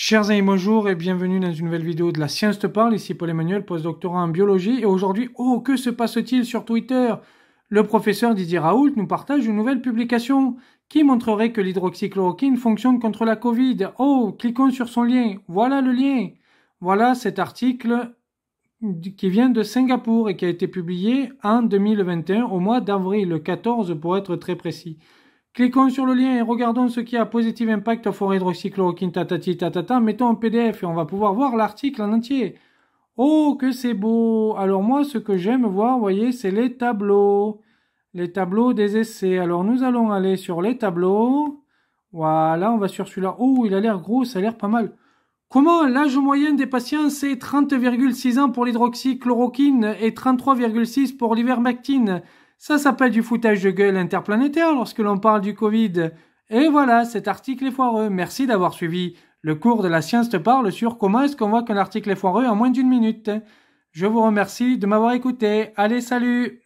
Chers amis, bonjour et bienvenue dans une nouvelle vidéo de La Science te parle. Ici Paul Emmanuel, postdoctorat en biologie. Et aujourd'hui, oh, que se passe-t-il sur Twitter Le professeur Didier Raoult nous partage une nouvelle publication qui montrerait que l'hydroxychloroquine fonctionne contre la Covid. Oh, cliquons sur son lien. Voilà le lien. Voilà cet article qui vient de Singapour et qui a été publié en 2021 au mois d'avril, le 14 pour être très précis. Cliquons sur le lien et regardons ce qui a Positive impact for hydroxychloroquine tatati tatata. Mettons un PDF et on va pouvoir voir l'article en entier. Oh, que c'est beau Alors moi, ce que j'aime voir, vous voyez, c'est les tableaux. Les tableaux des essais. Alors nous allons aller sur les tableaux. Voilà, on va sur celui-là. Oh, il a l'air gros, ça a l'air pas mal. Comment l'âge moyen des patients, c'est 30,6 ans pour l'hydroxychloroquine et 33,6 pour l'ivermectine ça s'appelle du foutage de gueule interplanétaire lorsque l'on parle du Covid. Et voilà, cet article est foireux. Merci d'avoir suivi. Le cours de la science te parle sur comment est-ce qu'on voit qu'un article est foireux en moins d'une minute. Je vous remercie de m'avoir écouté. Allez, salut